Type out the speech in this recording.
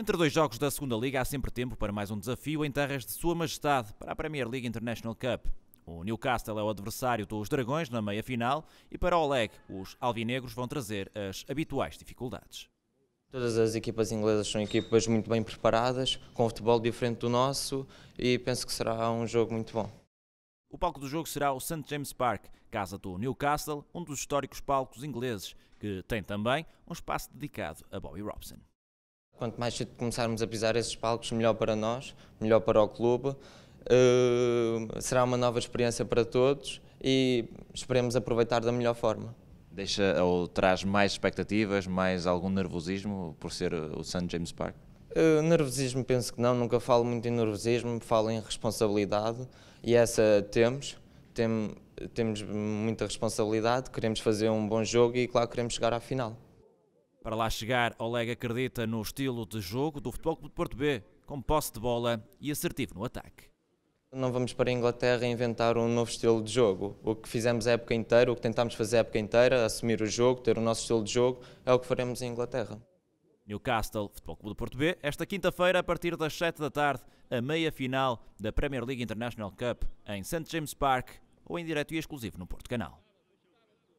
Entre dois jogos da segunda liga há sempre tempo para mais um desafio em terras de sua majestade para a Premier League International Cup. O Newcastle é o adversário dos Dragões na meia-final e para Oleg, os alvinegros vão trazer as habituais dificuldades. Todas as equipas inglesas são equipas muito bem preparadas, com um futebol diferente do nosso e penso que será um jogo muito bom. O palco do jogo será o St. James Park, casa do Newcastle, um dos históricos palcos ingleses, que tem também um espaço dedicado a Bobby Robson. Quanto mais cedo começarmos a pisar esses palcos, melhor para nós, melhor para o clube. Uh, será uma nova experiência para todos e esperemos aproveitar da melhor forma. Deixa ou traz mais expectativas, mais algum nervosismo por ser o St. James Park? Uh, nervosismo penso que não, nunca falo muito em nervosismo, falo em responsabilidade e essa temos. Tem, temos muita responsabilidade, queremos fazer um bom jogo e, claro, queremos chegar à final. Para lá chegar, Oleg acredita no estilo de jogo do Futebol Clube de Porto B, com posse de bola e assertivo no ataque. Não vamos para a Inglaterra inventar um novo estilo de jogo. O que fizemos a época inteira, o que tentámos fazer a época inteira, assumir o jogo, ter o nosso estilo de jogo, é o que faremos em Inglaterra. Newcastle, Futebol Clube do Porto B, esta quinta-feira, a partir das 7 da tarde, a meia-final da Premier League International Cup em St. James Park ou em direto e exclusivo no Porto Canal.